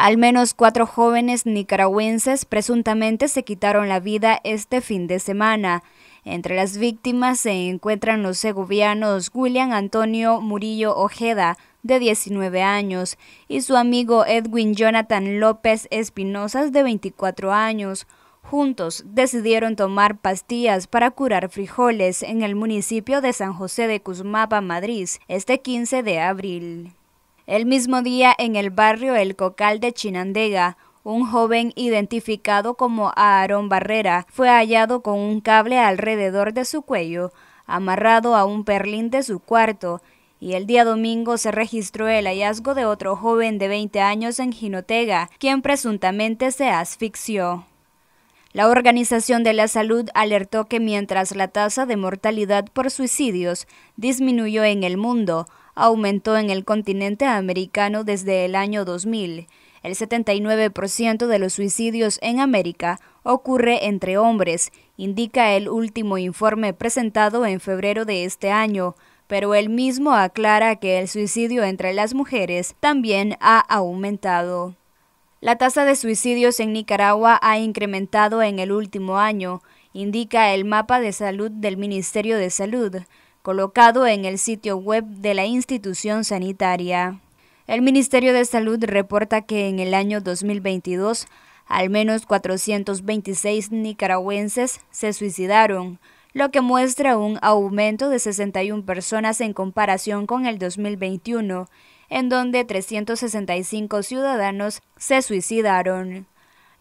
Al menos cuatro jóvenes nicaragüenses presuntamente se quitaron la vida este fin de semana. Entre las víctimas se encuentran los segovianos William Antonio Murillo Ojeda, de 19 años, y su amigo Edwin Jonathan López Espinosa, de 24 años. Juntos decidieron tomar pastillas para curar frijoles en el municipio de San José de Cusmapa, Madrid, este 15 de abril. El mismo día en el barrio El Cocal de Chinandega, un joven identificado como Aarón Barrera fue hallado con un cable alrededor de su cuello, amarrado a un perlín de su cuarto, y el día domingo se registró el hallazgo de otro joven de 20 años en Jinotega, quien presuntamente se asfixió. La Organización de la Salud alertó que mientras la tasa de mortalidad por suicidios disminuyó en el mundo, aumentó en el continente americano desde el año 2000. El 79% de los suicidios en América ocurre entre hombres, indica el último informe presentado en febrero de este año, pero él mismo aclara que el suicidio entre las mujeres también ha aumentado. La tasa de suicidios en Nicaragua ha incrementado en el último año, indica el mapa de salud del Ministerio de Salud colocado en el sitio web de la institución sanitaria. El Ministerio de Salud reporta que en el año 2022 al menos 426 nicaragüenses se suicidaron, lo que muestra un aumento de 61 personas en comparación con el 2021, en donde 365 ciudadanos se suicidaron.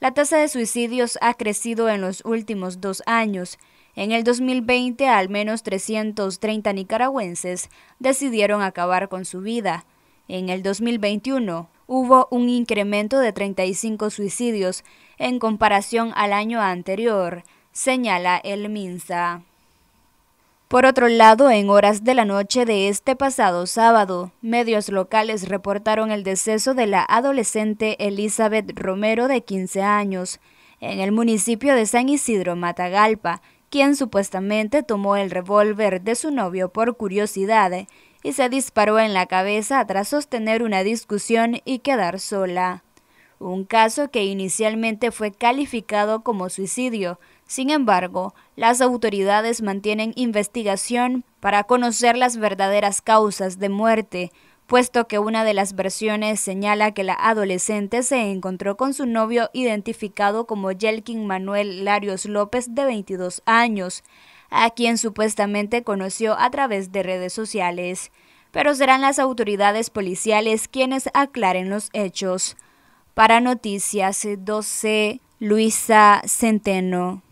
La tasa de suicidios ha crecido en los últimos dos años, en el 2020, al menos 330 nicaragüenses decidieron acabar con su vida. En el 2021, hubo un incremento de 35 suicidios en comparación al año anterior, señala el MINSA. Por otro lado, en horas de la noche de este pasado sábado, medios locales reportaron el deceso de la adolescente Elizabeth Romero de 15 años en el municipio de San Isidro, Matagalpa, quien supuestamente tomó el revólver de su novio por curiosidad y se disparó en la cabeza tras sostener una discusión y quedar sola. Un caso que inicialmente fue calificado como suicidio, sin embargo, las autoridades mantienen investigación para conocer las verdaderas causas de muerte, puesto que una de las versiones señala que la adolescente se encontró con su novio identificado como Yelkin Manuel Larios López de 22 años, a quien supuestamente conoció a través de redes sociales, pero serán las autoridades policiales quienes aclaren los hechos. Para Noticias 12, Luisa Centeno.